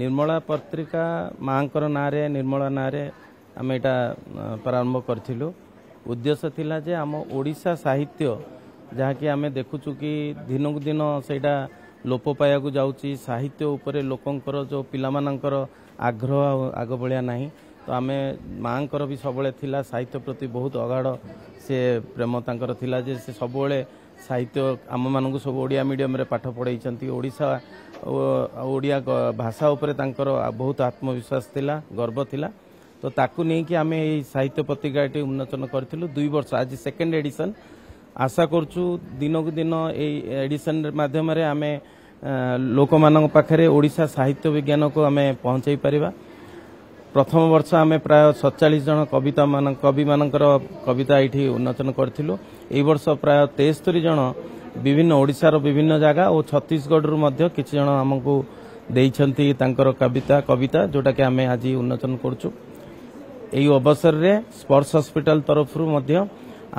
ନିର୍ମଳା ପତ୍ରିକା ମାଆଙ୍କର ନାଁରେ ନିର୍ମଳା ନାଁରେ ଆମେ ଏଇଟା ପ୍ରାରମ୍ଭ କରିଥିଲୁ ଉଦ୍ଦେଶ୍ୟ ଥିଲା ଯେ ଆମ ଓଡ଼ିଶା ସାହିତ୍ୟ ଯାହାକି ଆମେ ଦେଖୁଛୁ କି ଦିନକୁ ଦିନ ସେଇଟା ଲୋପ ପାଇବାକୁ ଯାଉଛି ସାହିତ୍ୟ ଉପରେ ଲୋକଙ୍କର ଯେଉଁ ପିଲାମାନଙ୍କର ଆଗ୍ରହ ଆଉ ଆଗ ଭଳିଆ ନାହିଁ ତ ଆମେ ମାଆଙ୍କର ବି ସବୁବେଳେ ଥିଲା ସାହିତ୍ୟ ପ୍ରତି ବହୁତ ଅଗାଢ଼ ସେ ପ୍ରେମ ତାଙ୍କର ଥିଲା ଯେ ସେ ସବୁବେଳେ ସାହିତ୍ୟ ଆମମାନଙ୍କୁ ସବୁ ଓଡ଼ିଆ ମିଡ଼ିୟମରେ ପାଠ ପଢ଼ାଇଛନ୍ତି ଓଡ଼ିଶା ଓଡ଼ିଆ ଭାଷା ଉପରେ ତାଙ୍କର ବହୁତ ଆତ୍ମବିଶ୍ୱାସ ଥିଲା ଗର୍ବ ଥିଲା ତ ତାକୁ ନେଇକି ଆମେ ଏଇ ସାହିତ୍ୟ ପତ୍ରିକାଟି ଉନ୍ମୋଚନ କରିଥିଲୁ ଦୁଇ ବର୍ଷ ଆଜି ସେକେଣ୍ଡ ଏଡ଼ିସନ୍ ଆଶା କରୁଛୁ ଦିନକୁ ଦିନ ଏଇ ଏଡ଼ିସନ୍ ମାଧ୍ୟମରେ ଆମେ ଲୋକମାନଙ୍କ ପାଖରେ ଓଡ଼ିଶା ସାହିତ୍ୟ ବିଜ୍ଞାନକୁ ଆମେ ପହଞ୍ଚାଇ ପାରିବା ପ୍ରଥମ ବର୍ଷ ଆମେ ପ୍ରାୟ ସତଚାଳିଶ ଜଣ କବିତା କବିମାନଙ୍କର କବିତା ଏଇଠି ଉନ୍ମୋଚନ କରିଥିଲୁ ଏହି ବର୍ଷ ପ୍ରାୟ ତେସ୍ତରି ଜଣ বিভিন্ন ଓଡ଼ିଶାର ବିଭିନ୍ନ ଜାଗା ଓ ଛତିଶଗଡ଼ରୁ ମଧ୍ୟ କିଛି ଜଣ ଆମକୁ ଦେଇଛନ୍ତି ତାଙ୍କର କବିତା କବିତା ଯେଉଁଟାକି ଆମେ ଆଜି ଉନ୍ମୋଚନ କରୁଛୁ ଏହି ଅବସରରେ ସ୍ପର୍ଶ ହସ୍ପିଟାଲ ତରଫରୁ ମଧ୍ୟ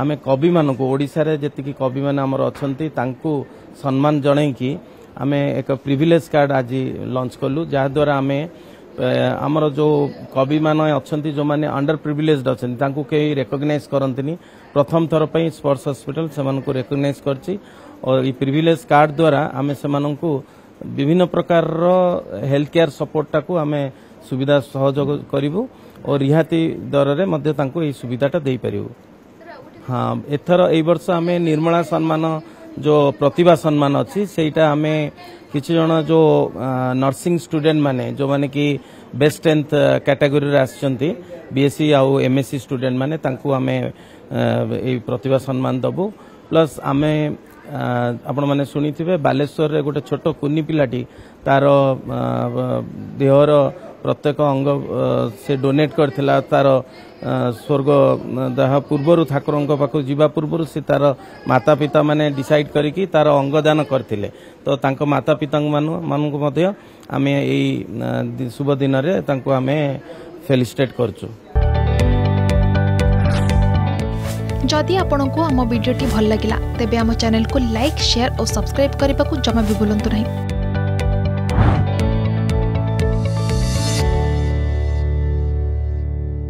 ଆମେ କବିମାନଙ୍କୁ ଓଡ଼ିଶାରେ ଯେତିକି କବିମାନେ ଆମର ଅଛନ୍ତି ତାଙ୍କୁ ସମ୍ମାନ ଜଣାଇକି ଆମେ ଏକ ପ୍ରିଭିଲେଜ୍ କାର୍ଡ଼ ଆଜି ଲଞ୍ଚ କଲୁ ଯାହାଦ୍ୱାରା ଆମେ ଆମର ଯେଉଁ କବିମାନେ ଅଛନ୍ତି ଯେଉଁମାନେ ଅଣ୍ଡର ପ୍ରିଭିଲେଜଡ୍ ଅଛନ୍ତି ତାଙ୍କୁ କେହି ରେକଗ୍ନାଇଜ୍ କରନ୍ତିନି ପ୍ରଥମ ଥର ପାଇଁ ସ୍ପୋର୍ଟସ୍ ହସ୍ପିଟାଲ ସେମାନଙ୍କୁ ରେକଗ୍ନାଇଜ୍ କରିଛି ଓ ଏହି ପ୍ରିଭିଲେଜ କାର୍ଡ ଦ୍ୱାରା ଆମେ ସେମାନଙ୍କୁ ବିଭିନ୍ନ ପ୍ରକାରର ହେଲ୍ଥ କେୟାର ସପୋର୍ଟଟାକୁ ଆମେ ସୁବିଧା ସହଯୋଗ କରିବୁ ଓ ରିହାତି ଦରରେ ମଧ୍ୟ ତାଙ୍କୁ ଏହି ସୁବିଧାଟା ଦେଇପାରିବୁ ହଁ ଏଥର ଏହି ବର୍ଷ ଆମେ ନିର୍ମଳା ସମ୍ମାନ ଯେଉଁ ପ୍ରତିଭା ସମ୍ମାନ ଅଛି ସେଇଟା ଆମେ କିଛି ଜଣ ଯେଉଁ ନର୍ସିଂ ଷ୍ଟୁଡେଣ୍ଟ ମାନେ ଯେଉଁମାନେ କି ବେଷ୍ଟ ଟେନ୍ଥ କାଟାଗୋରୀରେ ଆସିଛନ୍ତି ବିଏସ୍ସି ଆଉ ଏମ୍ଏସ୍ସି ଷ୍ଟୁଡେଣ୍ଟ ମାନେ ତାଙ୍କୁ ଆମେ ଏଇ ପ୍ରତିଭା ସମ୍ମାନ ଦେବୁ ପ୍ଲସ୍ ଆମେ ଆପଣମାନେ ଶୁଣିଥିବେ ବାଲେଶ୍ୱରରେ ଗୋଟେ ଛୋଟ କୁନି ପିଲାଟି ତାର ଦେହର ପ୍ରତ୍ୟେକ ଅଙ୍ଗ ସେ ଡୋନେଟ୍ କରିଥିଲା ତାର ସ୍ୱର୍ଗ ଦେହ ପୂର୍ବରୁ ଠାକୁରଙ୍କ ପାଖକୁ ଯିବା ପୂର୍ବରୁ ସେ ତାର ମାତା ପିତାମାନେ ଡିସାଇଡ୍ କରିକି ତାର ଅଙ୍ଗଦାନ କରିଥିଲେ ତ ତାଙ୍କ ମାତା ପିତାମାନଙ୍କୁ ମଧ୍ୟ ଆମେ ଏଇ ଶୁଭ ଦିନରେ ତାଙ୍କୁ ଆମେ ଫେଲିସିଟେଟ୍ କରୁଛୁ ଯଦି ଆପଣଙ୍କୁ ଆମ ଭିଡ଼ିଓଟି ଭଲ ଲାଗିଲା ତେବେ ଆମ ଚ୍ୟାନେଲକୁ ଲାଇକ୍ ସେୟାର ଓ ସବସ୍କ୍ରାଇବ୍ କରିବାକୁ ଜମା ବି ଭୁଲନ୍ତୁ ନାହିଁ